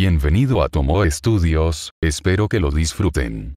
Bienvenido a Tomo Studios, espero que lo disfruten.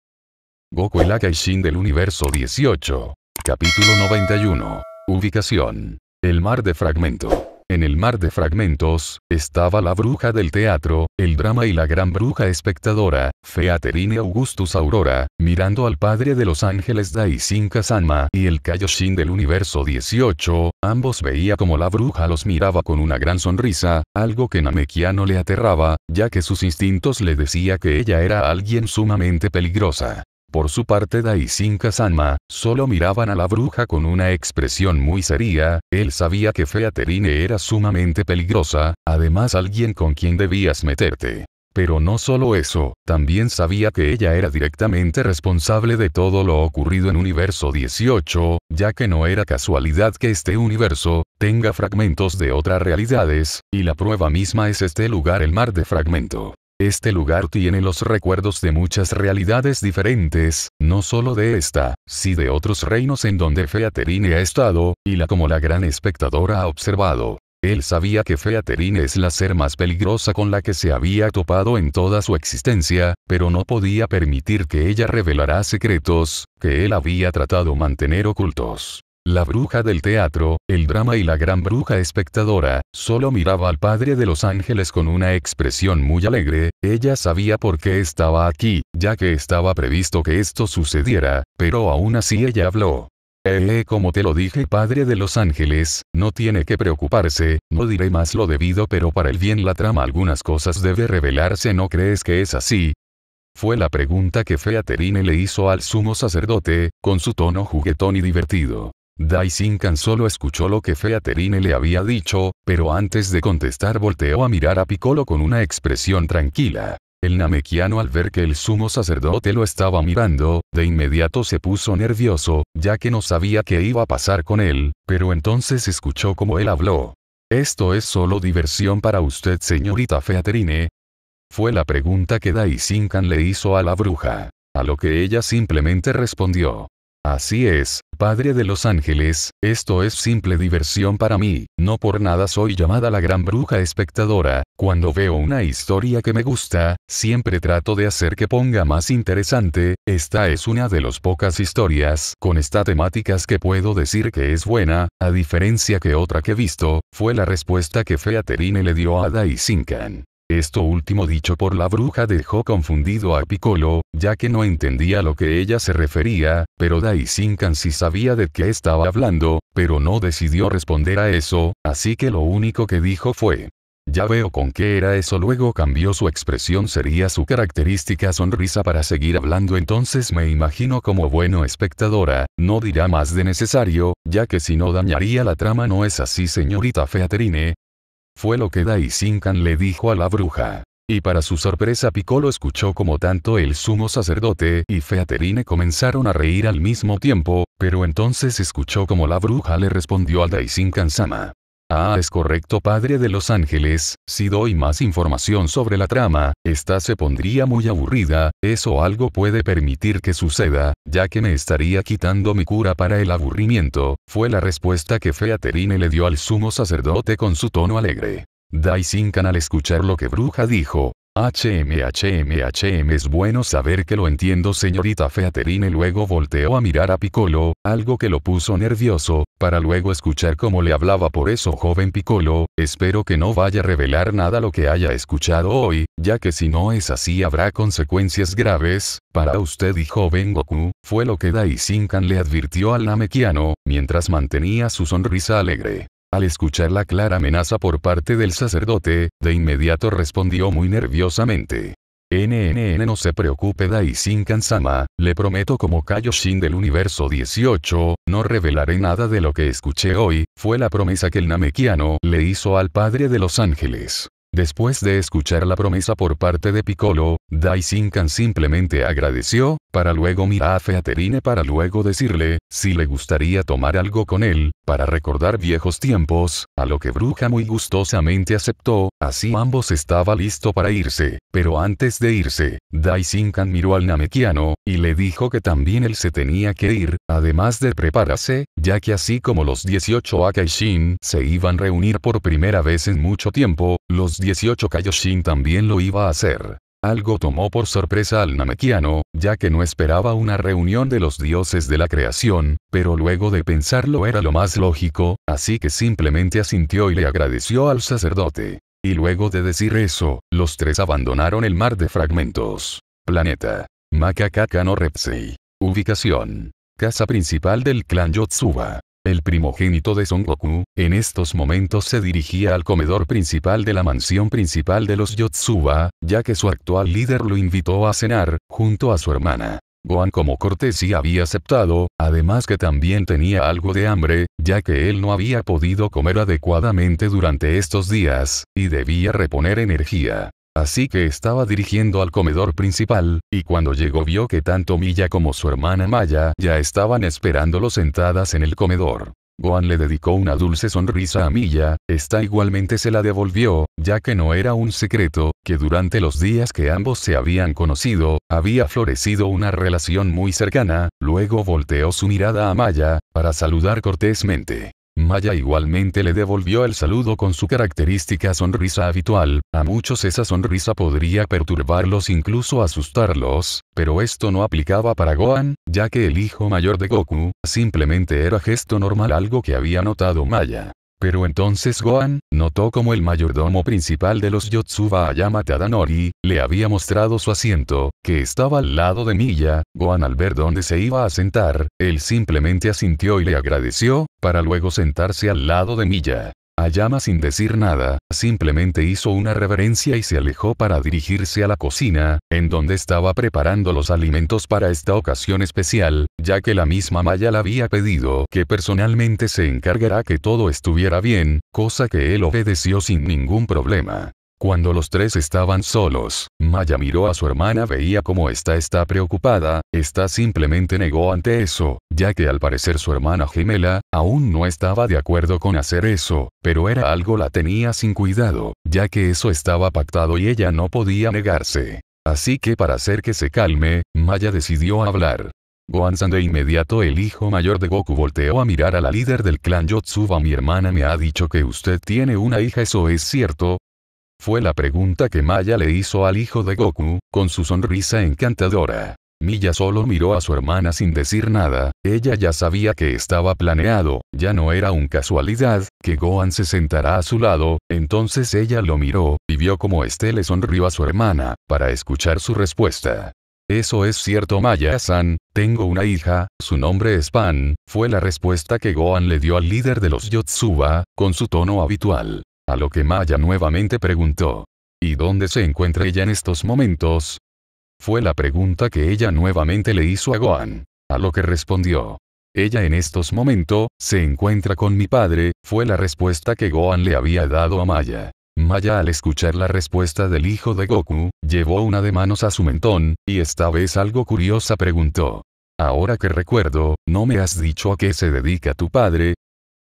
Goku el Akaishin del universo 18. Capítulo 91. Ubicación. El mar de fragmento. En el mar de fragmentos, estaba la bruja del teatro, el drama y la gran bruja espectadora, Featerine Augustus Aurora, mirando al padre de los ángeles Daisin Kazama y el Kaioshin del universo 18, ambos veía como la bruja los miraba con una gran sonrisa, algo que Namekiano le aterraba, ya que sus instintos le decía que ella era alguien sumamente peligrosa. Por su parte Daisin Kazama, solo miraban a la bruja con una expresión muy seria, él sabía que Featerine era sumamente peligrosa, además alguien con quien debías meterte. Pero no solo eso, también sabía que ella era directamente responsable de todo lo ocurrido en Universo 18, ya que no era casualidad que este universo tenga fragmentos de otras realidades, y la prueba misma es este lugar el mar de fragmento. Este lugar tiene los recuerdos de muchas realidades diferentes, no solo de esta, sino de otros reinos en donde Featerine ha estado, y la como la gran espectadora ha observado. Él sabía que Featerine es la ser más peligrosa con la que se había topado en toda su existencia, pero no podía permitir que ella revelara secretos, que él había tratado mantener ocultos. La bruja del teatro, el drama y la gran bruja espectadora, solo miraba al padre de los ángeles con una expresión muy alegre, ella sabía por qué estaba aquí, ya que estaba previsto que esto sucediera, pero aún así ella habló. Eh, como te lo dije padre de los ángeles, no tiene que preocuparse, no diré más lo debido pero para el bien la trama algunas cosas debe revelarse ¿no crees que es así? Fue la pregunta que Featerine le hizo al sumo sacerdote, con su tono juguetón y divertido. Daisinkan solo escuchó lo que Featerine le había dicho, pero antes de contestar volteó a mirar a Piccolo con una expresión tranquila. El namekiano al ver que el sumo sacerdote lo estaba mirando, de inmediato se puso nervioso, ya que no sabía qué iba a pasar con él, pero entonces escuchó cómo él habló. ¿Esto es solo diversión para usted señorita Featerine? Fue la pregunta que Daisinkan le hizo a la bruja, a lo que ella simplemente respondió. Así es, Padre de los Ángeles, esto es simple diversión para mí, no por nada soy llamada la gran bruja espectadora, cuando veo una historia que me gusta, siempre trato de hacer que ponga más interesante, esta es una de las pocas historias con esta temáticas que puedo decir que es buena, a diferencia que otra que he visto, fue la respuesta que Featerine le dio a Ada esto último dicho por la bruja dejó confundido a Piccolo, ya que no entendía a lo que ella se refería, pero Daisinkan sí sabía de qué estaba hablando, pero no decidió responder a eso, así que lo único que dijo fue, ya veo con qué era eso. Luego cambió su expresión, sería su característica sonrisa para seguir hablando. Entonces me imagino como bueno espectadora, no dirá más de necesario, ya que si no dañaría la trama. No es así, señorita Featerine, fue lo que Daisinkan le dijo a la bruja. Y para su sorpresa Piccolo escuchó como tanto el sumo sacerdote y Featerine comenzaron a reír al mismo tiempo, pero entonces escuchó como la bruja le respondió a Daisinkan-sama. Ah, es correcto, padre de los ángeles, si doy más información sobre la trama, esta se pondría muy aburrida, eso algo puede permitir que suceda, ya que me estaría quitando mi cura para el aburrimiento, fue la respuesta que Featerine le dio al sumo sacerdote con su tono alegre. Dai sin al escuchar lo que Bruja dijo, HM, HM, es bueno saber que lo entiendo señorita Featerine luego volteó a mirar a Piccolo, algo que lo puso nervioso, para luego escuchar cómo le hablaba por eso joven Piccolo, espero que no vaya a revelar nada lo que haya escuchado hoy, ya que si no es así habrá consecuencias graves, para usted y joven Goku, fue lo que Daishinkan le advirtió al Namekiano, mientras mantenía su sonrisa alegre. Al escuchar la clara amenaza por parte del sacerdote, de inmediato respondió muy nerviosamente. NNN no se preocupe sin Kansama, le prometo como Kaioshin del universo 18, no revelaré nada de lo que escuché hoy, fue la promesa que el Namekiano le hizo al Padre de los Ángeles. Después de escuchar la promesa por parte de Piccolo, Dai simplemente agradeció, para luego mirar a Featerine para luego decirle, si le gustaría tomar algo con él, para recordar viejos tiempos, a lo que Bruja muy gustosamente aceptó, así ambos estaba listo para irse, pero antes de irse, Dai miró al Namekiano, y le dijo que también él se tenía que ir, además de prepararse, ya que así como los 18 Shin se iban a reunir por primera vez en mucho tiempo, los 18 Kaioshin también lo iba a hacer. Algo tomó por sorpresa al Namekiano, ya que no esperaba una reunión de los dioses de la creación, pero luego de pensarlo era lo más lógico, así que simplemente asintió y le agradeció al sacerdote. Y luego de decir eso, los tres abandonaron el mar de fragmentos. Planeta. Makakaka Repsei. Ubicación. Casa principal del clan Yotsuba. El primogénito de Son Goku, en estos momentos se dirigía al comedor principal de la mansión principal de los Yotsuba, ya que su actual líder lo invitó a cenar, junto a su hermana. Gohan como cortesía había aceptado, además que también tenía algo de hambre, ya que él no había podido comer adecuadamente durante estos días, y debía reponer energía. Así que estaba dirigiendo al comedor principal, y cuando llegó vio que tanto Milla como su hermana Maya ya estaban esperándolo sentadas en el comedor. Gohan le dedicó una dulce sonrisa a Milla, esta igualmente se la devolvió, ya que no era un secreto, que durante los días que ambos se habían conocido, había florecido una relación muy cercana, luego volteó su mirada a Maya, para saludar cortésmente. Maya igualmente le devolvió el saludo con su característica sonrisa habitual, a muchos esa sonrisa podría perturbarlos incluso asustarlos, pero esto no aplicaba para Gohan, ya que el hijo mayor de Goku, simplemente era gesto normal algo que había notado Maya. Pero entonces Gohan, notó como el mayordomo principal de los Yotsuba Ayama Tadanori, le había mostrado su asiento, que estaba al lado de Milla, Gohan al ver dónde se iba a sentar, él simplemente asintió y le agradeció, para luego sentarse al lado de Milla. Ayama sin decir nada, simplemente hizo una reverencia y se alejó para dirigirse a la cocina, en donde estaba preparando los alimentos para esta ocasión especial, ya que la misma Maya le había pedido que personalmente se encargará que todo estuviera bien, cosa que él obedeció sin ningún problema. Cuando los tres estaban solos, Maya miró a su hermana veía cómo esta está preocupada, esta simplemente negó ante eso, ya que al parecer su hermana gemela, aún no estaba de acuerdo con hacer eso, pero era algo la tenía sin cuidado, ya que eso estaba pactado y ella no podía negarse. Así que para hacer que se calme, Maya decidió hablar. gohan de inmediato el hijo mayor de Goku volteó a mirar a la líder del clan Yotsuba mi hermana me ha dicho que usted tiene una hija eso es cierto, fue la pregunta que Maya le hizo al hijo de Goku, con su sonrisa encantadora. Milla solo miró a su hermana sin decir nada, ella ya sabía que estaba planeado, ya no era un casualidad, que Gohan se sentará a su lado, entonces ella lo miró, y vio como este le sonrió a su hermana, para escuchar su respuesta. Eso es cierto Maya-san, tengo una hija, su nombre es Pan, fue la respuesta que Gohan le dio al líder de los Yotsuba, con su tono habitual. A lo que Maya nuevamente preguntó. ¿Y dónde se encuentra ella en estos momentos? Fue la pregunta que ella nuevamente le hizo a Gohan. A lo que respondió. Ella en estos momentos, se encuentra con mi padre, fue la respuesta que Gohan le había dado a Maya. Maya al escuchar la respuesta del hijo de Goku, llevó una de manos a su mentón, y esta vez algo curiosa preguntó. Ahora que recuerdo, ¿no me has dicho a qué se dedica tu padre?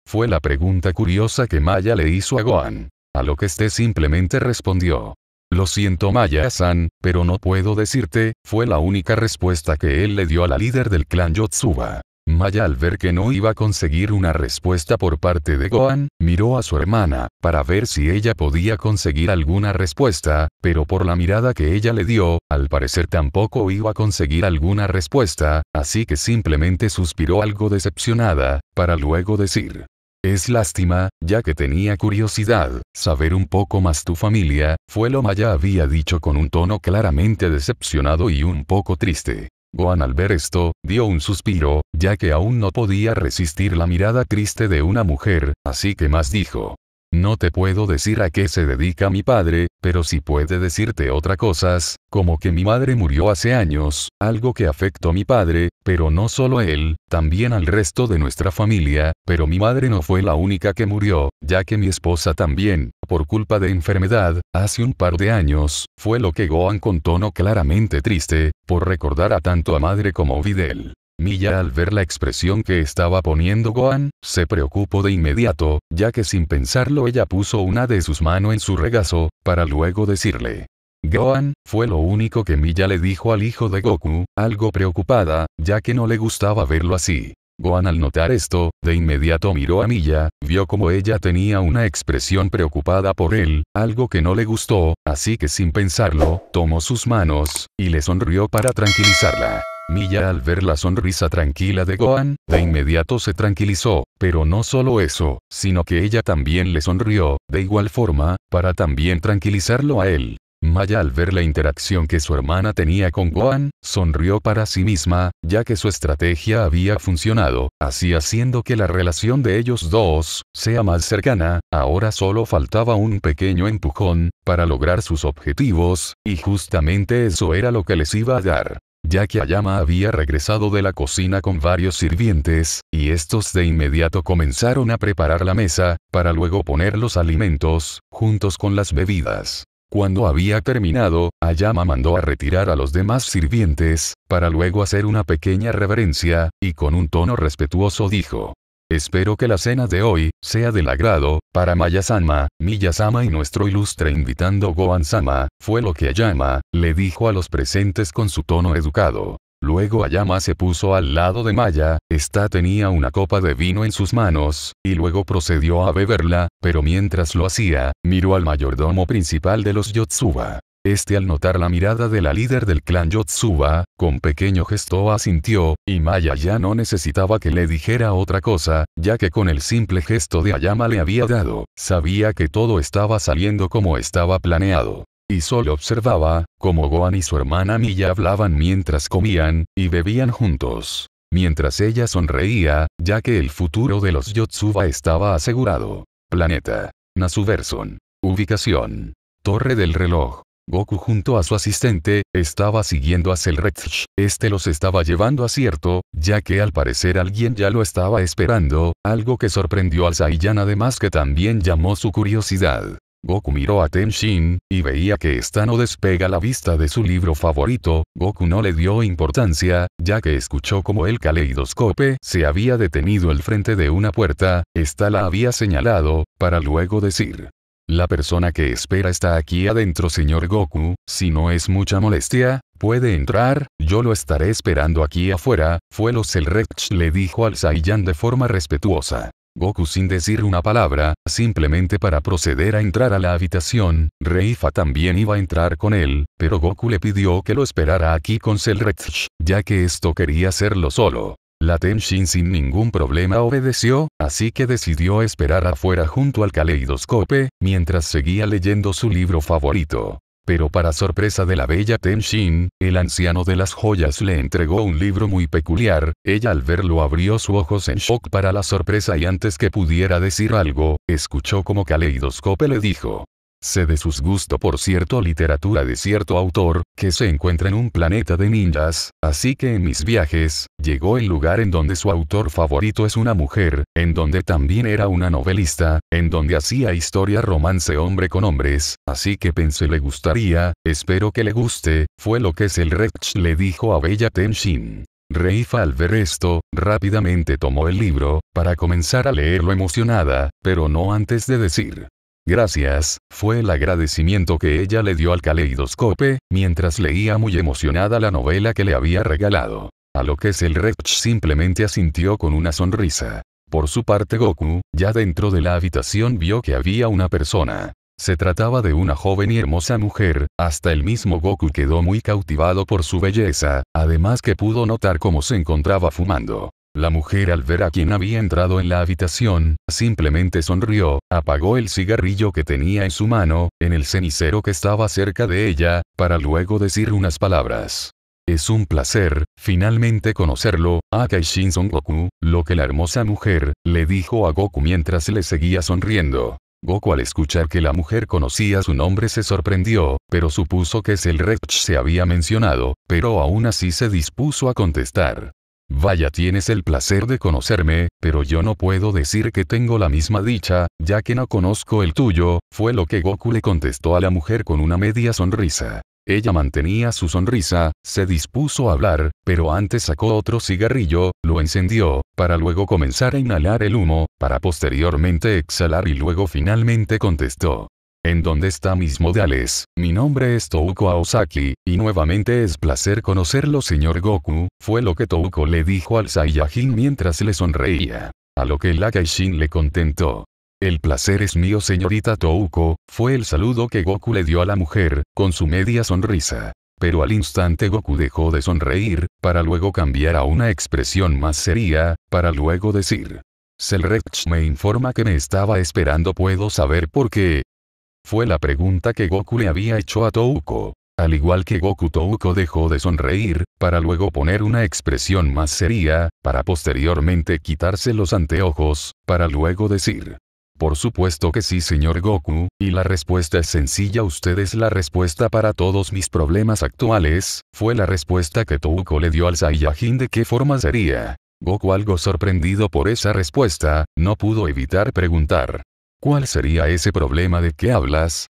Fue la pregunta curiosa que Maya le hizo a Gohan. A lo que este simplemente respondió. Lo siento Maya-san, pero no puedo decirte, fue la única respuesta que él le dio a la líder del clan Yotsuba. Maya al ver que no iba a conseguir una respuesta por parte de Gohan, miró a su hermana, para ver si ella podía conseguir alguna respuesta, pero por la mirada que ella le dio, al parecer tampoco iba a conseguir alguna respuesta, así que simplemente suspiró algo decepcionada, para luego decir, es lástima, ya que tenía curiosidad, saber un poco más tu familia, fue lo Maya había dicho con un tono claramente decepcionado y un poco triste. Gohan al ver esto, dio un suspiro, ya que aún no podía resistir la mirada triste de una mujer, así que más dijo. No te puedo decir a qué se dedica mi padre, pero sí puede decirte otra cosas, como que mi madre murió hace años, algo que afectó a mi padre, pero no solo a él, también al resto de nuestra familia, pero mi madre no fue la única que murió, ya que mi esposa también, por culpa de enfermedad, hace un par de años, fue lo que Goan con tono claramente triste, por recordar a tanto a madre como Videl. Milla al ver la expresión que estaba poniendo Gohan, se preocupó de inmediato, ya que sin pensarlo ella puso una de sus manos en su regazo, para luego decirle. Gohan, fue lo único que Milla le dijo al hijo de Goku, algo preocupada, ya que no le gustaba verlo así. Gohan al notar esto, de inmediato miró a Milla, vio como ella tenía una expresión preocupada por él, algo que no le gustó, así que sin pensarlo, tomó sus manos, y le sonrió para tranquilizarla. Milla al ver la sonrisa tranquila de Gohan, de inmediato se tranquilizó, pero no solo eso, sino que ella también le sonrió, de igual forma, para también tranquilizarlo a él. Maya al ver la interacción que su hermana tenía con Gohan, sonrió para sí misma, ya que su estrategia había funcionado, así haciendo que la relación de ellos dos sea más cercana, ahora solo faltaba un pequeño empujón, para lograr sus objetivos, y justamente eso era lo que les iba a dar ya que Ayama había regresado de la cocina con varios sirvientes, y estos de inmediato comenzaron a preparar la mesa, para luego poner los alimentos, juntos con las bebidas. Cuando había terminado, Ayama mandó a retirar a los demás sirvientes, para luego hacer una pequeña reverencia, y con un tono respetuoso dijo, Espero que la cena de hoy sea del agrado para Maya-sama, miya y nuestro ilustre invitando Gohan-sama, fue lo que Ayama le dijo a los presentes con su tono educado. Luego Ayama se puso al lado de Maya, esta tenía una copa de vino en sus manos, y luego procedió a beberla, pero mientras lo hacía, miró al mayordomo principal de los Yotsuba. Este al notar la mirada de la líder del clan Yotsuba, con pequeño gesto asintió, y Maya ya no necesitaba que le dijera otra cosa, ya que con el simple gesto de Ayama le había dado, sabía que todo estaba saliendo como estaba planeado y solo observaba, como Gohan y su hermana Milla hablaban mientras comían, y bebían juntos. Mientras ella sonreía, ya que el futuro de los Yotsuba estaba asegurado. Planeta. Nasuberson. Ubicación. Torre del reloj. Goku junto a su asistente, estaba siguiendo a Cell Este los estaba llevando a cierto, ya que al parecer alguien ya lo estaba esperando, algo que sorprendió al Saiyan además que también llamó su curiosidad. Goku miró a Shin y veía que esta no despega la vista de su libro favorito, Goku no le dio importancia, ya que escuchó como el caleidoscope se había detenido al frente de una puerta, esta la había señalado, para luego decir, la persona que espera está aquí adentro señor Goku, si no es mucha molestia, puede entrar, yo lo estaré esperando aquí afuera, fue lo le dijo al Saiyan de forma respetuosa. Goku sin decir una palabra, simplemente para proceder a entrar a la habitación, Reifa también iba a entrar con él, pero Goku le pidió que lo esperara aquí con Selrech, ya que esto quería hacerlo solo. La Tenshin sin ningún problema obedeció, así que decidió esperar afuera junto al Kaleidoscope mientras seguía leyendo su libro favorito. Pero para sorpresa de la bella Tenshin, el anciano de las joyas le entregó un libro muy peculiar, ella al verlo abrió sus ojos en shock para la sorpresa y antes que pudiera decir algo, escuchó como Kaleidoscope le dijo, se de sus gusto por cierto literatura de cierto autor, que se encuentra en un planeta de ninjas, así que en mis viajes, llegó el lugar en donde su autor favorito es una mujer, en donde también era una novelista, en donde hacía historia romance hombre con hombres, así que pensé le gustaría, espero que le guste, fue lo que el Rex le dijo a Bella Tenshin. Reifa al ver esto, rápidamente tomó el libro, para comenzar a leerlo emocionada, pero no antes de decir, Gracias, fue el agradecimiento que ella le dio al caleidoscope, mientras leía muy emocionada la novela que le había regalado. A lo que Selrech simplemente asintió con una sonrisa. Por su parte Goku, ya dentro de la habitación vio que había una persona. Se trataba de una joven y hermosa mujer, hasta el mismo Goku quedó muy cautivado por su belleza, además que pudo notar cómo se encontraba fumando. La mujer al ver a quien había entrado en la habitación, simplemente sonrió, apagó el cigarrillo que tenía en su mano, en el cenicero que estaba cerca de ella, para luego decir unas palabras. Es un placer, finalmente conocerlo, Shin Son Goku, lo que la hermosa mujer, le dijo a Goku mientras le seguía sonriendo. Goku al escuchar que la mujer conocía su nombre se sorprendió, pero supuso que es el Repch se había mencionado, pero aún así se dispuso a contestar. Vaya tienes el placer de conocerme, pero yo no puedo decir que tengo la misma dicha, ya que no conozco el tuyo, fue lo que Goku le contestó a la mujer con una media sonrisa. Ella mantenía su sonrisa, se dispuso a hablar, pero antes sacó otro cigarrillo, lo encendió, para luego comenzar a inhalar el humo, para posteriormente exhalar y luego finalmente contestó en dónde está mis modales. Mi nombre es Touko Aosaki, y nuevamente es placer conocerlo señor Goku, fue lo que Touko le dijo al Saiyajin mientras le sonreía. A lo que el Shin le contentó. El placer es mío señorita Touko, fue el saludo que Goku le dio a la mujer, con su media sonrisa. Pero al instante Goku dejó de sonreír, para luego cambiar a una expresión más seria, para luego decir. Selrex me informa que me estaba esperando puedo saber por qué, fue la pregunta que Goku le había hecho a Touko. Al igual que Goku Touko dejó de sonreír, para luego poner una expresión más seria, para posteriormente quitarse los anteojos, para luego decir. Por supuesto que sí señor Goku, y la respuesta es sencilla usted es la respuesta para todos mis problemas actuales, fue la respuesta que Touko le dio al Saiyajin de qué forma sería. Goku algo sorprendido por esa respuesta, no pudo evitar preguntar. ¿Cuál sería ese problema de qué hablas?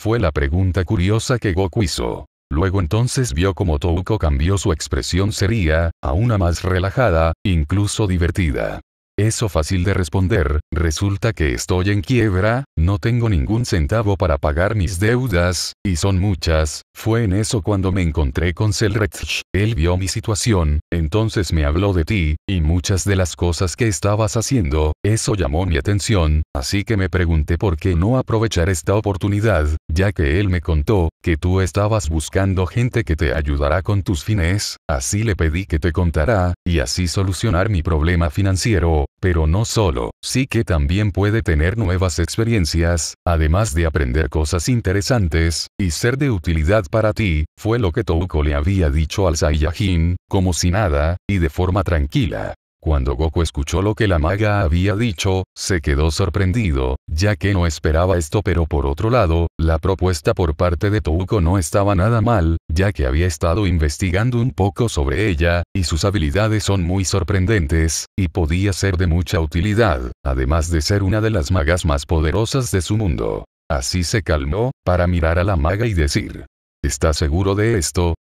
Fue la pregunta curiosa que Goku hizo. Luego entonces vio como Touko cambió su expresión seria, a una más relajada, incluso divertida. Eso fácil de responder, resulta que estoy en quiebra, no tengo ningún centavo para pagar mis deudas, y son muchas, fue en eso cuando me encontré con Selretch, él vio mi situación, entonces me habló de ti, y muchas de las cosas que estabas haciendo, eso llamó mi atención, así que me pregunté por qué no aprovechar esta oportunidad, ya que él me contó, que tú estabas buscando gente que te ayudará con tus fines, así le pedí que te contara, y así solucionar mi problema financiero, pero no solo, sí que también puede tener nuevas experiencias, además de aprender cosas interesantes, y ser de utilidad para ti, fue lo que Touko le había dicho al Saiyajin, como si nada, y de forma tranquila. Cuando Goku escuchó lo que la maga había dicho, se quedó sorprendido, ya que no esperaba esto pero por otro lado, la propuesta por parte de Touko no estaba nada mal, ya que había estado investigando un poco sobre ella, y sus habilidades son muy sorprendentes, y podía ser de mucha utilidad, además de ser una de las magas más poderosas de su mundo. Así se calmó, para mirar a la maga y decir, ¿Estás seguro de esto?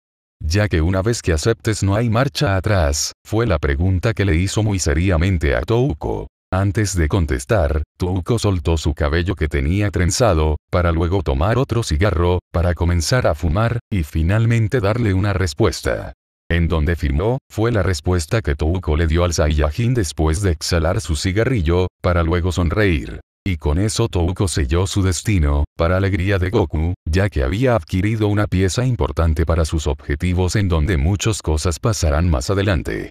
Ya que una vez que aceptes no hay marcha atrás, fue la pregunta que le hizo muy seriamente a Touko. Antes de contestar, Touko soltó su cabello que tenía trenzado, para luego tomar otro cigarro, para comenzar a fumar, y finalmente darle una respuesta. En donde firmó, fue la respuesta que Touko le dio al Saiyajin después de exhalar su cigarrillo, para luego sonreír y con eso Touko selló su destino, para alegría de Goku, ya que había adquirido una pieza importante para sus objetivos en donde muchas cosas pasarán más adelante.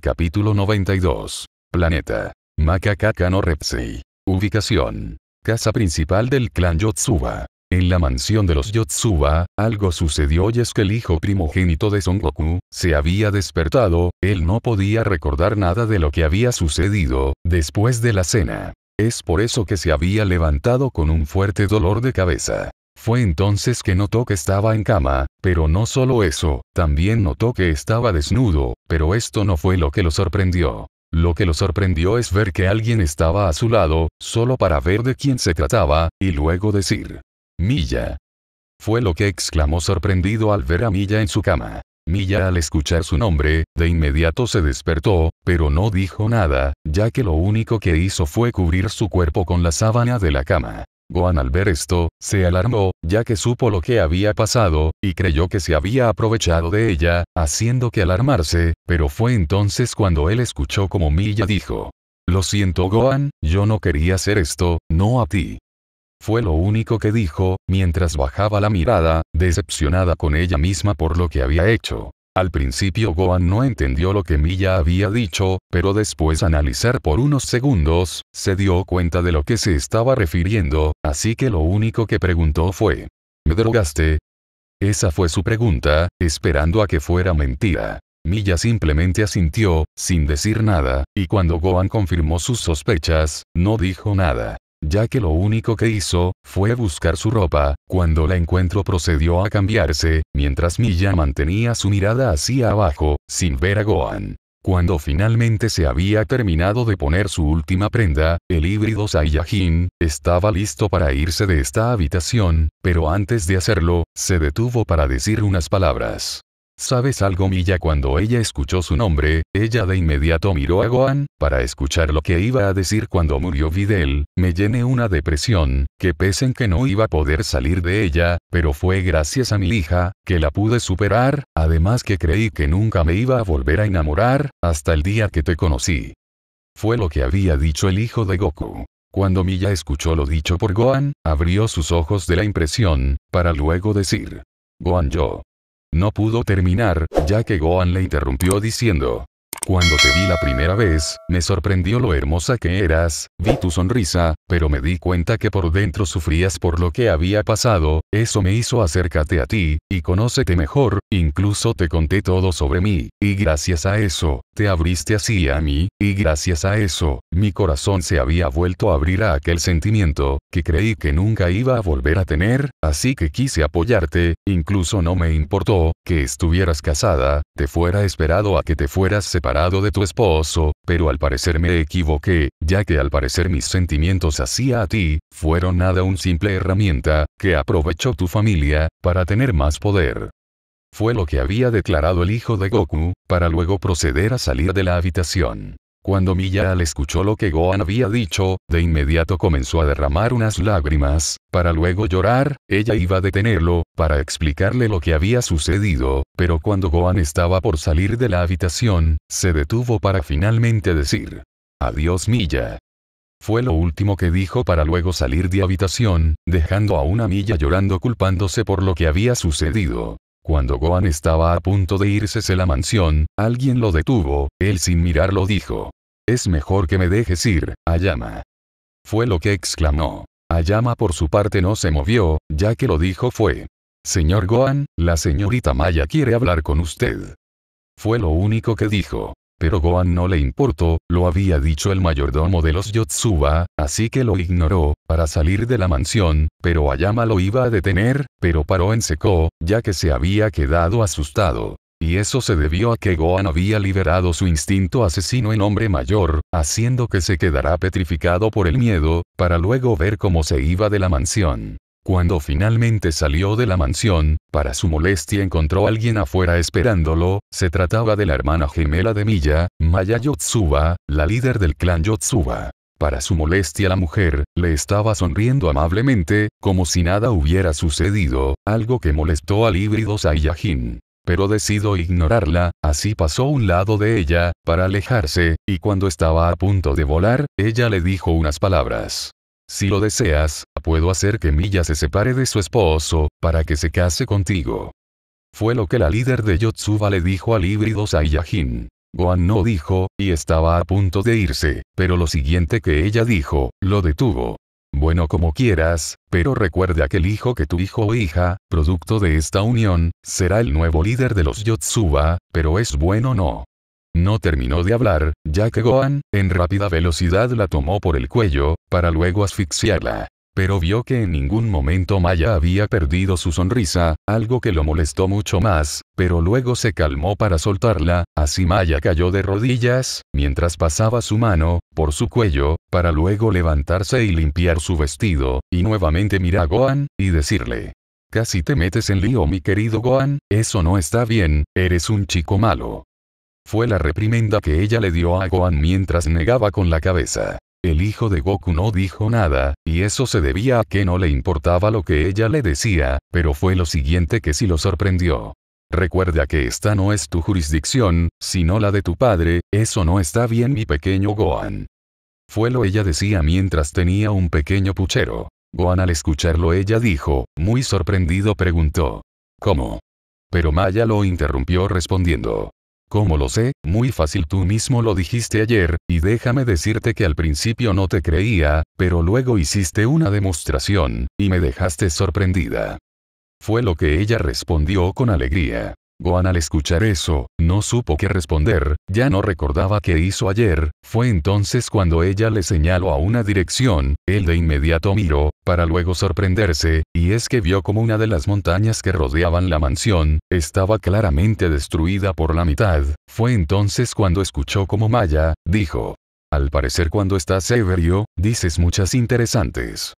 Capítulo 92. Planeta. no Repsei. Ubicación. Casa principal del clan Yotsuba. En la mansión de los Yotsuba, algo sucedió y es que el hijo primogénito de Son Goku, se había despertado, él no podía recordar nada de lo que había sucedido, después de la cena. Es por eso que se había levantado con un fuerte dolor de cabeza. Fue entonces que notó que estaba en cama, pero no solo eso, también notó que estaba desnudo, pero esto no fue lo que lo sorprendió. Lo que lo sorprendió es ver que alguien estaba a su lado, solo para ver de quién se trataba, y luego decir, Milla. Fue lo que exclamó sorprendido al ver a Milla en su cama. Milla al escuchar su nombre, de inmediato se despertó, pero no dijo nada, ya que lo único que hizo fue cubrir su cuerpo con la sábana de la cama. Gohan al ver esto, se alarmó, ya que supo lo que había pasado, y creyó que se había aprovechado de ella, haciendo que alarmarse, pero fue entonces cuando él escuchó como Milla dijo. Lo siento Gohan, yo no quería hacer esto, no a ti. Fue lo único que dijo, mientras bajaba la mirada, decepcionada con ella misma por lo que había hecho. Al principio Gohan no entendió lo que Milla había dicho, pero después analizar por unos segundos, se dio cuenta de lo que se estaba refiriendo, así que lo único que preguntó fue, ¿me drogaste? Esa fue su pregunta, esperando a que fuera mentira. Milla simplemente asintió, sin decir nada, y cuando Gohan confirmó sus sospechas, no dijo nada ya que lo único que hizo, fue buscar su ropa, cuando la encuentro procedió a cambiarse, mientras Milla mantenía su mirada hacia abajo, sin ver a Gohan. Cuando finalmente se había terminado de poner su última prenda, el híbrido Saiyajin, estaba listo para irse de esta habitación, pero antes de hacerlo, se detuvo para decir unas palabras. ¿Sabes algo Milla? Cuando ella escuchó su nombre, ella de inmediato miró a Gohan, para escuchar lo que iba a decir cuando murió Videl, me llené una depresión, que pese en que no iba a poder salir de ella, pero fue gracias a mi hija, que la pude superar, además que creí que nunca me iba a volver a enamorar, hasta el día que te conocí. Fue lo que había dicho el hijo de Goku. Cuando Milla escuchó lo dicho por Gohan, abrió sus ojos de la impresión, para luego decir. Gohan yo. No pudo terminar, ya que Gohan le interrumpió diciendo, cuando te vi la primera vez, me sorprendió lo hermosa que eras, vi tu sonrisa, pero me di cuenta que por dentro sufrías por lo que había pasado, eso me hizo acércate a ti, y conócete mejor, incluso te conté todo sobre mí, y gracias a eso, te abriste así a mí, y gracias a eso, mi corazón se había vuelto a abrir a aquel sentimiento, que creí que nunca iba a volver a tener, así que quise apoyarte, incluso no me importó, que estuvieras casada, te fuera esperado a que te fueras separado de tu esposo, pero al parecer me equivoqué, ya que al parecer mis sentimientos hacia a ti, fueron nada un simple herramienta, que aprovechó tu familia, para tener más poder. Fue lo que había declarado el hijo de Goku, para luego proceder a salir de la habitación. Cuando Miya al escuchó lo que Gohan había dicho, de inmediato comenzó a derramar unas lágrimas, para luego llorar, ella iba a detenerlo, para explicarle lo que había sucedido, pero cuando Gohan estaba por salir de la habitación, se detuvo para finalmente decir, Adiós Milla. Fue lo último que dijo para luego salir de habitación, dejando a una Milla llorando culpándose por lo que había sucedido. Cuando Gohan estaba a punto de irse a la mansión, alguien lo detuvo, él sin mirarlo dijo. Es mejor que me dejes ir, Ayama. Fue lo que exclamó. Ayama por su parte no se movió, ya que lo dijo fue. Señor Gohan, la señorita Maya quiere hablar con usted. Fue lo único que dijo. Pero Gohan no le importó, lo había dicho el mayordomo de los Yotsuba, así que lo ignoró, para salir de la mansión, pero Ayama lo iba a detener, pero paró en secó, ya que se había quedado asustado. Y eso se debió a que Gohan había liberado su instinto asesino en hombre mayor, haciendo que se quedara petrificado por el miedo, para luego ver cómo se iba de la mansión. Cuando finalmente salió de la mansión, para su molestia encontró a alguien afuera esperándolo, se trataba de la hermana gemela de Milla, Maya Yotsuba, la líder del clan Yotsuba. Para su molestia la mujer, le estaba sonriendo amablemente, como si nada hubiera sucedido, algo que molestó al híbrido Saiyajin. Pero decidió ignorarla, así pasó un lado de ella, para alejarse, y cuando estaba a punto de volar, ella le dijo unas palabras. Si lo deseas, puedo hacer que Milla se separe de su esposo, para que se case contigo. Fue lo que la líder de Yotsuba le dijo al híbrido Saiyajin. Gohan no dijo, y estaba a punto de irse, pero lo siguiente que ella dijo, lo detuvo. Bueno como quieras, pero recuerda que el hijo que tu hijo o hija, producto de esta unión, será el nuevo líder de los Yotsuba, pero es bueno no. No terminó de hablar, ya que Gohan, en rápida velocidad la tomó por el cuello, para luego asfixiarla pero vio que en ningún momento Maya había perdido su sonrisa, algo que lo molestó mucho más, pero luego se calmó para soltarla, así Maya cayó de rodillas, mientras pasaba su mano, por su cuello, para luego levantarse y limpiar su vestido, y nuevamente mira a Gohan, y decirle. Casi te metes en lío mi querido Gohan, eso no está bien, eres un chico malo. Fue la reprimenda que ella le dio a Gohan mientras negaba con la cabeza. El hijo de Goku no dijo nada, y eso se debía a que no le importaba lo que ella le decía, pero fue lo siguiente que sí lo sorprendió. Recuerda que esta no es tu jurisdicción, sino la de tu padre, eso no está bien mi pequeño Gohan. Fue lo ella decía mientras tenía un pequeño puchero. Gohan al escucharlo ella dijo, muy sorprendido preguntó. ¿Cómo? Pero Maya lo interrumpió respondiendo. ¿Cómo lo sé? Muy fácil tú mismo lo dijiste ayer, y déjame decirte que al principio no te creía, pero luego hiciste una demostración, y me dejaste sorprendida. Fue lo que ella respondió con alegría. Gohan al escuchar eso, no supo qué responder, ya no recordaba qué hizo ayer, fue entonces cuando ella le señaló a una dirección, él de inmediato miró, para luego sorprenderse, y es que vio como una de las montañas que rodeaban la mansión, estaba claramente destruida por la mitad, fue entonces cuando escuchó como Maya, dijo. Al parecer cuando estás ebrio, dices muchas interesantes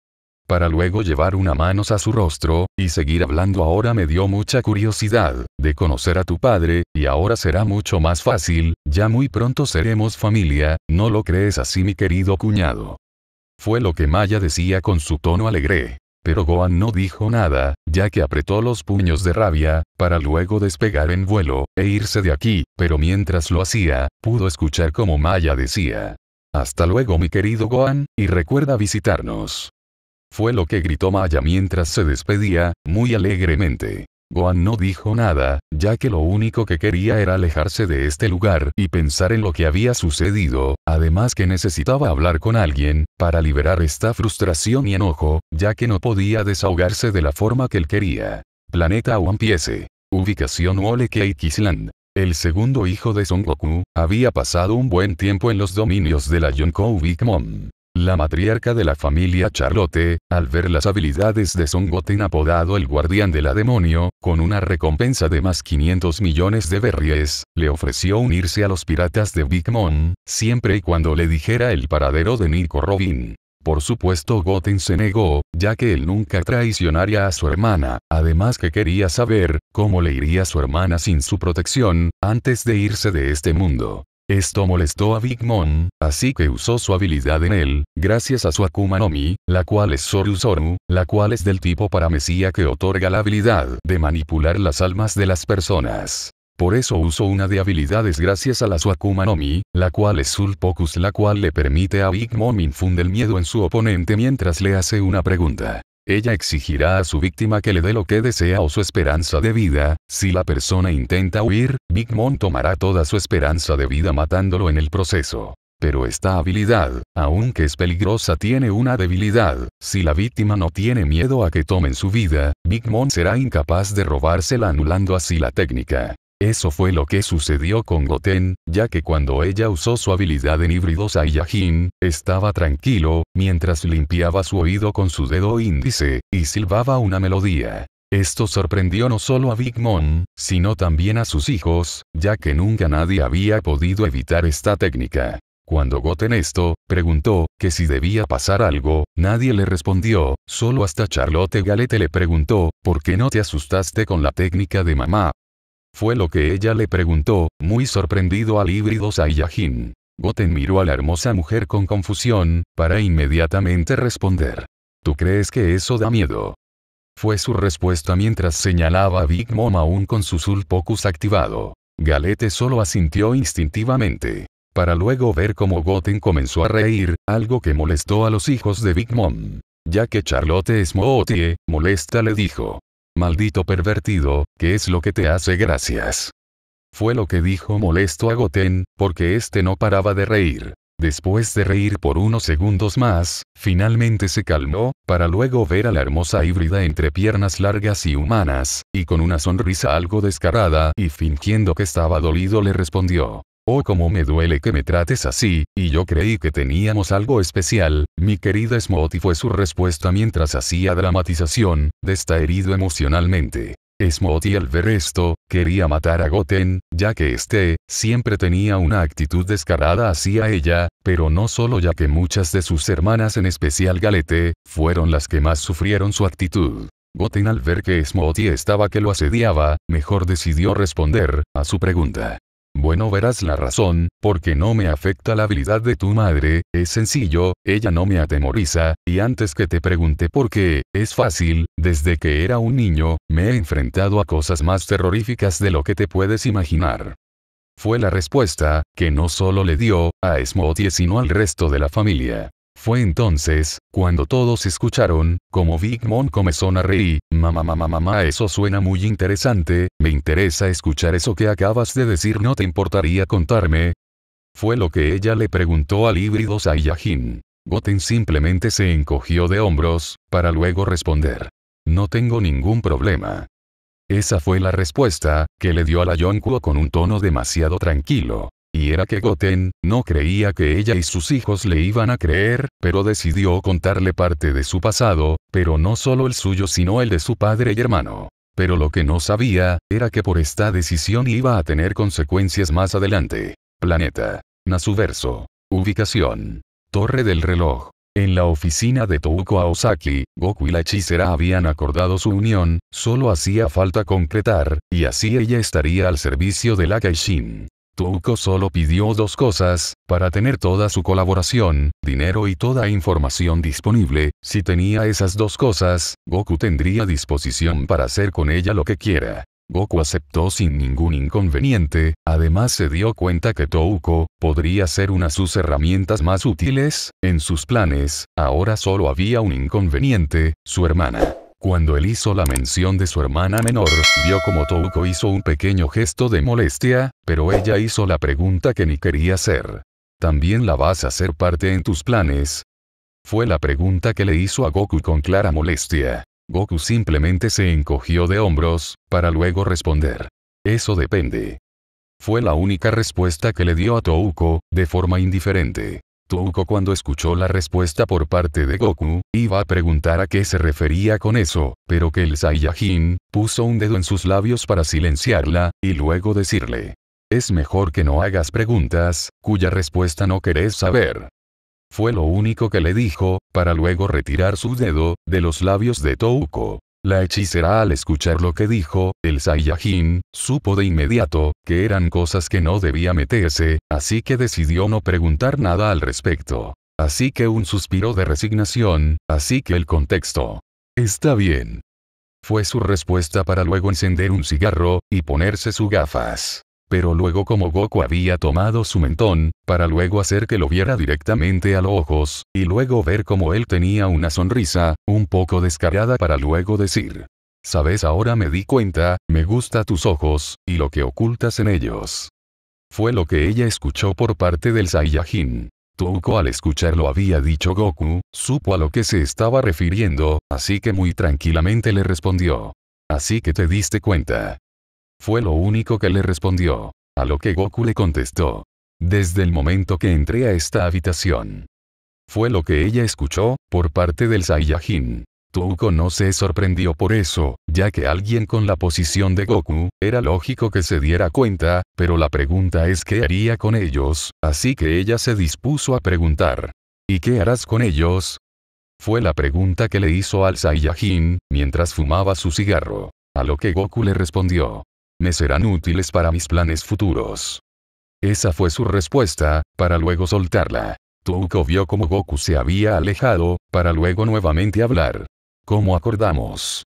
para luego llevar una mano a su rostro, y seguir hablando ahora me dio mucha curiosidad, de conocer a tu padre, y ahora será mucho más fácil, ya muy pronto seremos familia, ¿no lo crees así mi querido cuñado? Fue lo que Maya decía con su tono alegre. Pero Gohan no dijo nada, ya que apretó los puños de rabia, para luego despegar en vuelo, e irse de aquí, pero mientras lo hacía, pudo escuchar como Maya decía. Hasta luego mi querido Gohan, y recuerda visitarnos. Fue lo que gritó Maya mientras se despedía, muy alegremente. Guan no dijo nada, ya que lo único que quería era alejarse de este lugar y pensar en lo que había sucedido, además que necesitaba hablar con alguien, para liberar esta frustración y enojo, ya que no podía desahogarse de la forma que él quería. Planeta One Piece. Ubicación Ole Kisland. El segundo hijo de Son Goku, había pasado un buen tiempo en los dominios de la Yonkou Big Mom. La matriarca de la familia Charlotte, al ver las habilidades de Son Goten apodado el guardián de la demonio, con una recompensa de más 500 millones de berries, le ofreció unirse a los piratas de Big Mom, siempre y cuando le dijera el paradero de Nico Robin. Por supuesto Goten se negó, ya que él nunca traicionaría a su hermana, además que quería saber, cómo le iría su hermana sin su protección, antes de irse de este mundo. Esto molestó a Big Mom, así que usó su habilidad en él, gracias a su Akuma no Mi, la cual es Soru Soru, la cual es del tipo paramesía que otorga la habilidad de manipular las almas de las personas. Por eso usó una de habilidades gracias a la Suakuma no Mi, la cual es Sulpocus la cual le permite a Big Mom infunde el miedo en su oponente mientras le hace una pregunta. Ella exigirá a su víctima que le dé lo que desea o su esperanza de vida, si la persona intenta huir, Big Mom tomará toda su esperanza de vida matándolo en el proceso. Pero esta habilidad, aunque es peligrosa, tiene una debilidad. Si la víctima no tiene miedo a que tomen su vida, Big Mom será incapaz de robársela anulando así la técnica. Eso fue lo que sucedió con Goten, ya que cuando ella usó su habilidad en a Saiyajin, estaba tranquilo, mientras limpiaba su oído con su dedo índice, y silbaba una melodía. Esto sorprendió no solo a Big Mom, sino también a sus hijos, ya que nunca nadie había podido evitar esta técnica. Cuando Goten esto, preguntó, que si debía pasar algo, nadie le respondió, solo hasta Charlotte Galete le preguntó, ¿por qué no te asustaste con la técnica de mamá? Fue lo que ella le preguntó, muy sorprendido al híbrido Saiyajin. Goten miró a la hermosa mujer con confusión, para inmediatamente responder. ¿Tú crees que eso da miedo? Fue su respuesta mientras señalaba a Big Mom aún con su Pocus activado. Galete solo asintió instintivamente. Para luego ver cómo Goten comenzó a reír, algo que molestó a los hijos de Big Mom. Ya que Charlotte Smoothie, molesta le dijo maldito pervertido, ¿qué es lo que te hace gracias? Fue lo que dijo molesto a Goten, porque este no paraba de reír. Después de reír por unos segundos más, finalmente se calmó, para luego ver a la hermosa híbrida entre piernas largas y humanas, y con una sonrisa algo descarada y fingiendo que estaba dolido le respondió. Oh, cómo me duele que me trates así, y yo creí que teníamos algo especial, mi querida Smotty fue su respuesta mientras hacía dramatización, de está herido emocionalmente. Smoty al ver esto, quería matar a Goten, ya que este, siempre tenía una actitud descarada hacia ella, pero no solo ya que muchas de sus hermanas en especial Galete, fueron las que más sufrieron su actitud. Goten al ver que Smotty estaba que lo asediaba, mejor decidió responder, a su pregunta. Bueno verás la razón, porque no me afecta la habilidad de tu madre, es sencillo, ella no me atemoriza, y antes que te pregunte por qué, es fácil, desde que era un niño, me he enfrentado a cosas más terroríficas de lo que te puedes imaginar. Fue la respuesta, que no solo le dio, a Smotie sino al resto de la familia. Fue entonces, cuando todos escucharon, como Big Mom comenzó a reír, mamá mamá mamá eso suena muy interesante, me interesa escuchar eso que acabas de decir no te importaría contarme. Fue lo que ella le preguntó al híbrido Saiyajin. Goten simplemente se encogió de hombros, para luego responder. No tengo ningún problema. Esa fue la respuesta, que le dio a la Yonkuo con un tono demasiado tranquilo. Y era que Goten, no creía que ella y sus hijos le iban a creer, pero decidió contarle parte de su pasado, pero no solo el suyo sino el de su padre y hermano. Pero lo que no sabía, era que por esta decisión iba a tener consecuencias más adelante. Planeta. Verso. Ubicación. Torre del reloj. En la oficina de Touko Aosaki, Goku y la hechicera habían acordado su unión, solo hacía falta concretar, y así ella estaría al servicio de la Kaishin. Touko solo pidió dos cosas, para tener toda su colaboración, dinero y toda información disponible, si tenía esas dos cosas, Goku tendría disposición para hacer con ella lo que quiera. Goku aceptó sin ningún inconveniente, además se dio cuenta que Touko, podría ser una de sus herramientas más útiles, en sus planes, ahora solo había un inconveniente, su hermana. Cuando él hizo la mención de su hermana menor, vio como Touko hizo un pequeño gesto de molestia, pero ella hizo la pregunta que ni quería hacer. ¿También la vas a hacer parte en tus planes? Fue la pregunta que le hizo a Goku con clara molestia. Goku simplemente se encogió de hombros, para luego responder. Eso depende. Fue la única respuesta que le dio a Touko, de forma indiferente. Touko cuando escuchó la respuesta por parte de Goku, iba a preguntar a qué se refería con eso, pero que el Saiyajin, puso un dedo en sus labios para silenciarla, y luego decirle. Es mejor que no hagas preguntas, cuya respuesta no querés saber. Fue lo único que le dijo, para luego retirar su dedo, de los labios de Touko. La hechicera al escuchar lo que dijo, el Saiyajin, supo de inmediato, que eran cosas que no debía meterse, así que decidió no preguntar nada al respecto. Así que un suspiro de resignación, así que el contexto. Está bien. Fue su respuesta para luego encender un cigarro, y ponerse sus gafas pero luego como Goku había tomado su mentón, para luego hacer que lo viera directamente a los ojos, y luego ver como él tenía una sonrisa, un poco descarada para luego decir. Sabes ahora me di cuenta, me gusta tus ojos, y lo que ocultas en ellos. Fue lo que ella escuchó por parte del Saiyajin. Tuko al escuchar lo había dicho Goku, supo a lo que se estaba refiriendo, así que muy tranquilamente le respondió. Así que te diste cuenta. Fue lo único que le respondió. A lo que Goku le contestó. Desde el momento que entré a esta habitación. Fue lo que ella escuchó, por parte del Saiyajin. Tuko no se sorprendió por eso, ya que alguien con la posición de Goku, era lógico que se diera cuenta, pero la pregunta es qué haría con ellos, así que ella se dispuso a preguntar. ¿Y qué harás con ellos? Fue la pregunta que le hizo al Saiyajin, mientras fumaba su cigarro. A lo que Goku le respondió me serán útiles para mis planes futuros. Esa fue su respuesta, para luego soltarla. Touko vio cómo Goku se había alejado, para luego nuevamente hablar. Como acordamos.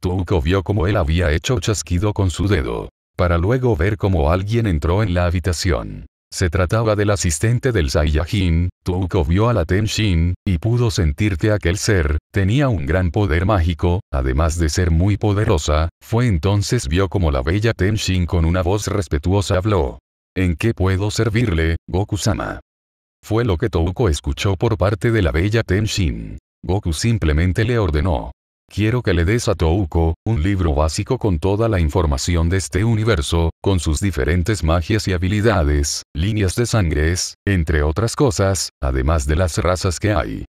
Touko vio cómo él había hecho chasquido con su dedo. Para luego ver cómo alguien entró en la habitación. Se trataba del asistente del Saiyajin, Touko vio a la Tenshin, y pudo sentir que aquel ser, tenía un gran poder mágico, además de ser muy poderosa, fue entonces vio como la bella Tenshin con una voz respetuosa habló. ¿En qué puedo servirle, Goku-sama? Fue lo que Touko escuchó por parte de la bella Tenshin. Goku simplemente le ordenó, Quiero que le des a Touko, un libro básico con toda la información de este universo, con sus diferentes magias y habilidades, líneas de sangres, entre otras cosas, además de las razas que hay.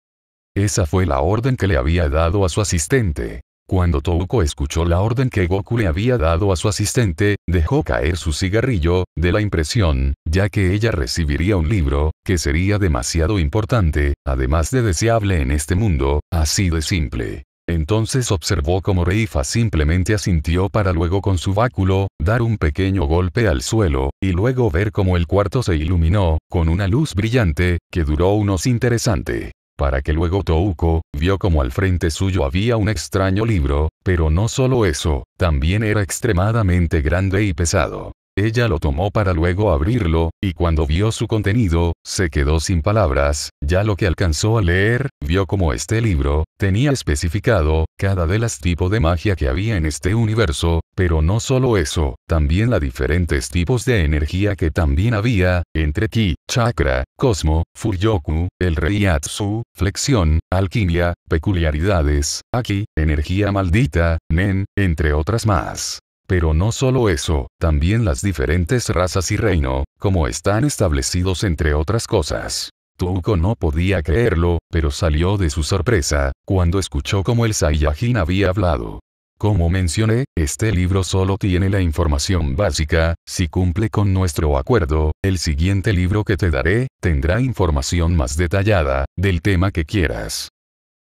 Esa fue la orden que le había dado a su asistente. Cuando Touko escuchó la orden que Goku le había dado a su asistente, dejó caer su cigarrillo, de la impresión, ya que ella recibiría un libro, que sería demasiado importante, además de deseable en este mundo, así de simple. Entonces observó como Reifa simplemente asintió para luego con su báculo, dar un pequeño golpe al suelo, y luego ver cómo el cuarto se iluminó, con una luz brillante, que duró unos interesante. Para que luego Touko, vio como al frente suyo había un extraño libro, pero no solo eso, también era extremadamente grande y pesado. Ella lo tomó para luego abrirlo, y cuando vio su contenido, se quedó sin palabras, ya lo que alcanzó a leer, vio como este libro, tenía especificado, cada de las tipos de magia que había en este universo, pero no solo eso, también la diferentes tipos de energía que también había, entre ki, chakra, cosmo, furyoku, el rey Atsu, flexión, alquimia, peculiaridades, aquí, energía maldita, nen, entre otras más. Pero no solo eso, también las diferentes razas y reino, como están establecidos entre otras cosas. Tuco no podía creerlo, pero salió de su sorpresa, cuando escuchó cómo el Saiyajin había hablado. Como mencioné, este libro solo tiene la información básica, si cumple con nuestro acuerdo, el siguiente libro que te daré, tendrá información más detallada, del tema que quieras.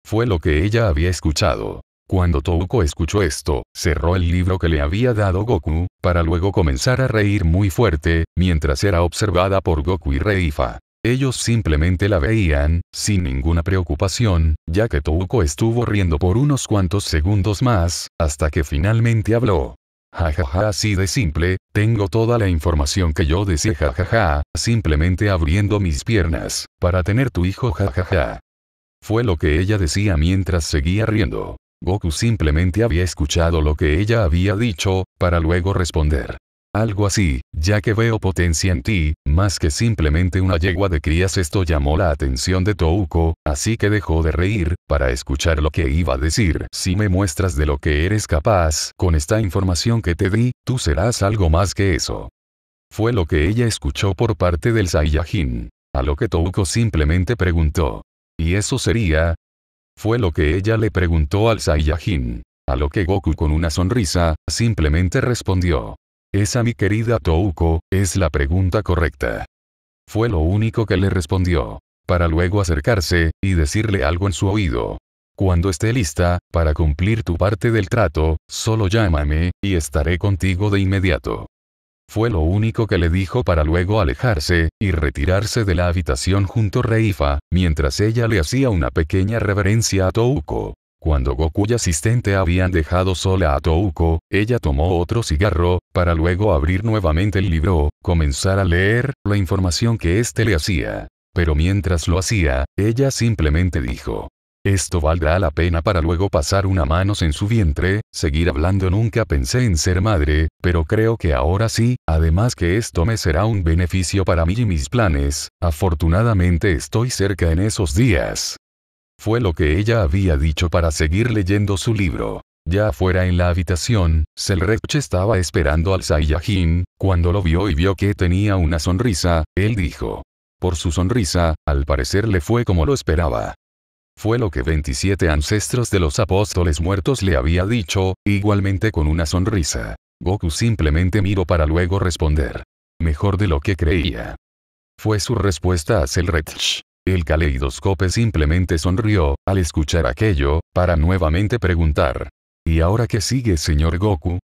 Fue lo que ella había escuchado. Cuando Touko escuchó esto, cerró el libro que le había dado Goku, para luego comenzar a reír muy fuerte, mientras era observada por Goku y Reifa. Ellos simplemente la veían, sin ninguna preocupación, ya que Touko estuvo riendo por unos cuantos segundos más, hasta que finalmente habló. Jajaja así de simple, tengo toda la información que yo decía jajaja, simplemente abriendo mis piernas, para tener tu hijo jajaja. Fue lo que ella decía mientras seguía riendo. Goku simplemente había escuchado lo que ella había dicho, para luego responder. Algo así, ya que veo potencia en ti, más que simplemente una yegua de crías esto llamó la atención de Touko, así que dejó de reír, para escuchar lo que iba a decir. Si me muestras de lo que eres capaz, con esta información que te di, tú serás algo más que eso. Fue lo que ella escuchó por parte del Saiyajin. A lo que Touko simplemente preguntó. ¿Y eso sería, fue lo que ella le preguntó al Saiyajin. A lo que Goku con una sonrisa, simplemente respondió. Esa mi querida Touko, es la pregunta correcta. Fue lo único que le respondió. Para luego acercarse, y decirle algo en su oído. Cuando esté lista, para cumplir tu parte del trato, solo llámame, y estaré contigo de inmediato. Fue lo único que le dijo para luego alejarse, y retirarse de la habitación junto a Reifa, mientras ella le hacía una pequeña reverencia a Touko. Cuando Goku y asistente habían dejado sola a Touko, ella tomó otro cigarro, para luego abrir nuevamente el libro, comenzar a leer, la información que éste le hacía. Pero mientras lo hacía, ella simplemente dijo, esto valdrá la pena para luego pasar una mano en su vientre, seguir hablando nunca pensé en ser madre, pero creo que ahora sí, además que esto me será un beneficio para mí y mis planes, afortunadamente estoy cerca en esos días. Fue lo que ella había dicho para seguir leyendo su libro. Ya afuera en la habitación, Selrech estaba esperando al Saiyajin, cuando lo vio y vio que tenía una sonrisa, él dijo. Por su sonrisa, al parecer le fue como lo esperaba. Fue lo que 27 ancestros de los apóstoles muertos le había dicho, igualmente con una sonrisa. Goku simplemente miró para luego responder. Mejor de lo que creía. Fue su respuesta a Selretch. El caleidoscope simplemente sonrió, al escuchar aquello, para nuevamente preguntar. ¿Y ahora qué sigue señor Goku?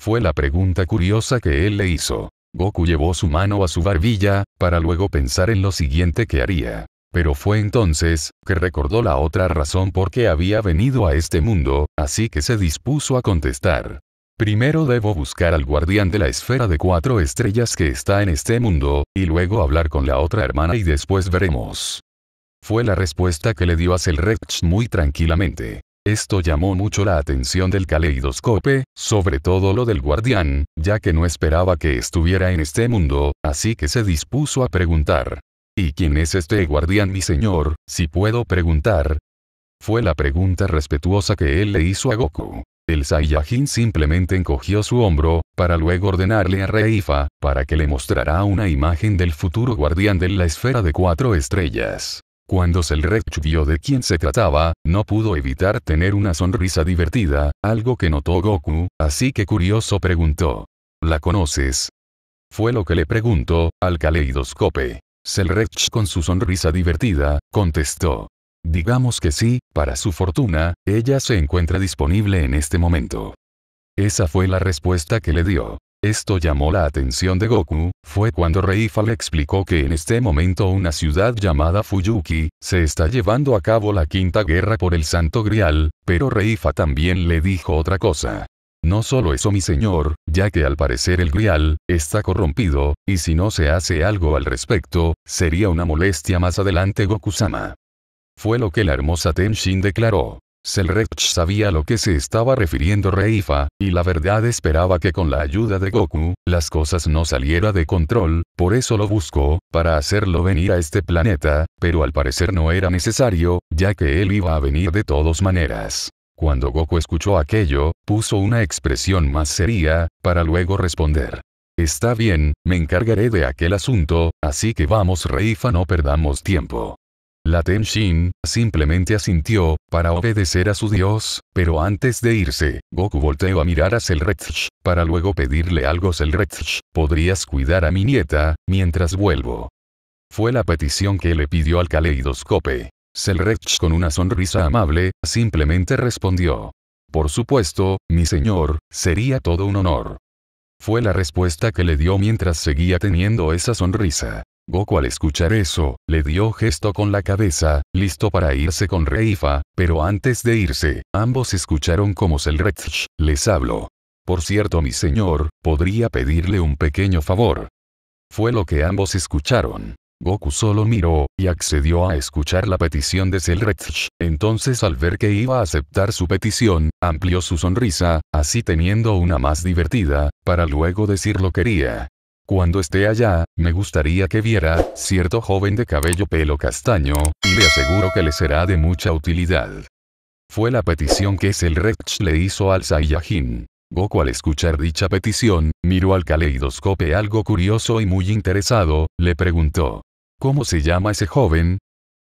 Fue la pregunta curiosa que él le hizo. Goku llevó su mano a su barbilla, para luego pensar en lo siguiente que haría. Pero fue entonces, que recordó la otra razón por qué había venido a este mundo, así que se dispuso a contestar. Primero debo buscar al guardián de la esfera de cuatro estrellas que está en este mundo, y luego hablar con la otra hermana y después veremos. Fue la respuesta que le dio a Selrecht muy tranquilamente. Esto llamó mucho la atención del caleidoscope, sobre todo lo del guardián, ya que no esperaba que estuviera en este mundo, así que se dispuso a preguntar. ¿Y quién es este guardián mi señor, si puedo preguntar? Fue la pregunta respetuosa que él le hizo a Goku. El Saiyajin simplemente encogió su hombro, para luego ordenarle a Reifa, para que le mostrara una imagen del futuro guardián de la esfera de cuatro estrellas. Cuando Selrech vio de quién se trataba, no pudo evitar tener una sonrisa divertida, algo que notó Goku, así que curioso preguntó. ¿La conoces? Fue lo que le preguntó, al caleidoscope. Selrech con su sonrisa divertida, contestó. Digamos que sí, para su fortuna, ella se encuentra disponible en este momento. Esa fue la respuesta que le dio. Esto llamó la atención de Goku, fue cuando Reifa le explicó que en este momento una ciudad llamada Fuyuki, se está llevando a cabo la quinta guerra por el Santo Grial, pero Reifa también le dijo otra cosa. No solo eso mi señor, ya que al parecer el grial, está corrompido, y si no se hace algo al respecto, sería una molestia más adelante Goku-sama. Fue lo que la hermosa Tenshin declaró. Selrech sabía a lo que se estaba refiriendo Reifa, y la verdad esperaba que con la ayuda de Goku, las cosas no saliera de control, por eso lo buscó, para hacerlo venir a este planeta, pero al parecer no era necesario, ya que él iba a venir de todas maneras. Cuando Goku escuchó aquello, puso una expresión más seria, para luego responder. Está bien, me encargaré de aquel asunto, así que vamos Reifa no perdamos tiempo. La Tenshin, simplemente asintió, para obedecer a su dios, pero antes de irse, Goku volteó a mirar a Selretch, para luego pedirle algo Selretch, podrías cuidar a mi nieta, mientras vuelvo. Fue la petición que le pidió al caleidoscope. Selrech con una sonrisa amable, simplemente respondió. Por supuesto, mi señor, sería todo un honor. Fue la respuesta que le dio mientras seguía teniendo esa sonrisa. Goku al escuchar eso, le dio gesto con la cabeza, listo para irse con Reifa, pero antes de irse, ambos escucharon como Selretch les habló. Por cierto mi señor, podría pedirle un pequeño favor. Fue lo que ambos escucharon. Goku solo miró, y accedió a escuchar la petición de Cellrex. Entonces al ver que iba a aceptar su petición, amplió su sonrisa, así teniendo una más divertida, para luego decir lo quería. Cuando esté allá, me gustaría que viera, cierto joven de cabello pelo castaño, y le aseguro que le será de mucha utilidad. Fue la petición que Cellrex le hizo al Saiyajin. Goku al escuchar dicha petición, miró al caleidoscope algo curioso y muy interesado, le preguntó. ¿Cómo se llama ese joven?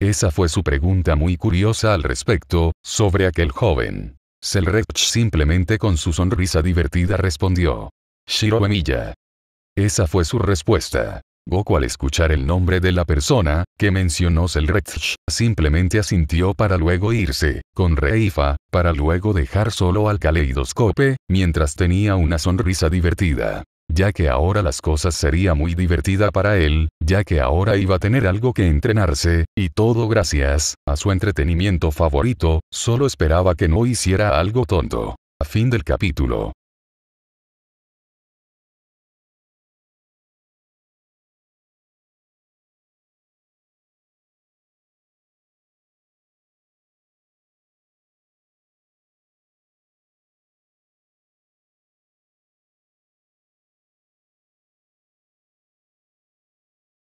Esa fue su pregunta muy curiosa al respecto, sobre aquel joven. Selrech simplemente con su sonrisa divertida respondió. Shiro Esa fue su respuesta. Goku al escuchar el nombre de la persona, que mencionó Selretsch, simplemente asintió para luego irse, con Reifa, para luego dejar solo al caleidoscope, mientras tenía una sonrisa divertida ya que ahora las cosas sería muy divertida para él, ya que ahora iba a tener algo que entrenarse, y todo gracias a su entretenimiento favorito, solo esperaba que no hiciera algo tonto. A fin del capítulo.